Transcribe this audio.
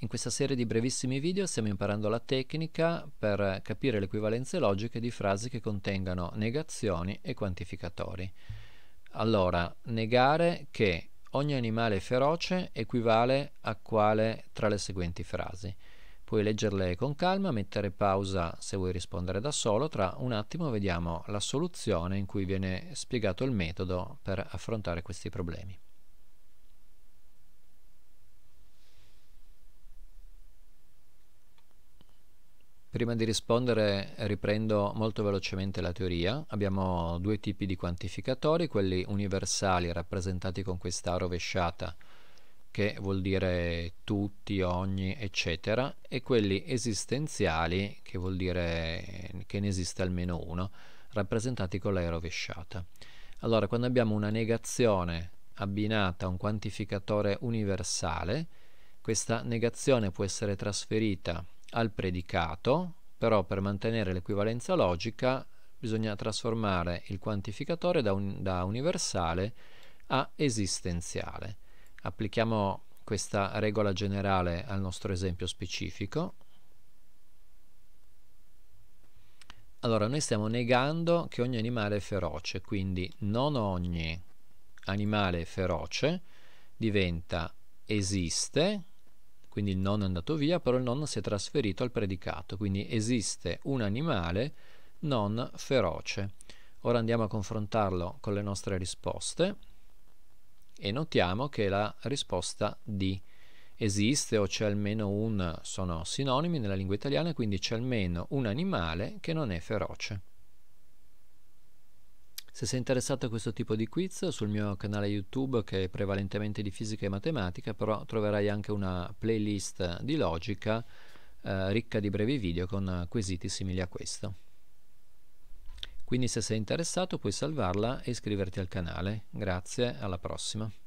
In questa serie di brevissimi video stiamo imparando la tecnica per capire le equivalenze logiche di frasi che contengano negazioni e quantificatori. Allora, negare che ogni animale feroce equivale a quale tra le seguenti frasi. Puoi leggerle con calma, mettere pausa se vuoi rispondere da solo, tra un attimo vediamo la soluzione in cui viene spiegato il metodo per affrontare questi problemi. Prima di rispondere riprendo molto velocemente la teoria. Abbiamo due tipi di quantificatori, quelli universali rappresentati con questa rovesciata che vuol dire tutti, ogni, eccetera, e quelli esistenziali che vuol dire eh, che ne esiste almeno uno, rappresentati con la rovesciata. Allora, quando abbiamo una negazione abbinata a un quantificatore universale, questa negazione può essere trasferita al predicato, però per mantenere l'equivalenza logica bisogna trasformare il quantificatore da, un, da universale a esistenziale. Applichiamo questa regola generale al nostro esempio specifico. Allora, noi stiamo negando che ogni animale è feroce, quindi non ogni animale feroce diventa esiste quindi il nonno è andato via, però il nonno si è trasferito al predicato, quindi esiste un animale non feroce. Ora andiamo a confrontarlo con le nostre risposte e notiamo che la risposta di esiste o c'è almeno un, sono sinonimi nella lingua italiana, quindi c'è almeno un animale che non è feroce. Se sei interessato a questo tipo di quiz, sul mio canale YouTube, che è prevalentemente di fisica e matematica, però troverai anche una playlist di logica eh, ricca di brevi video con quesiti simili a questo. Quindi se sei interessato puoi salvarla e iscriverti al canale. Grazie, alla prossima.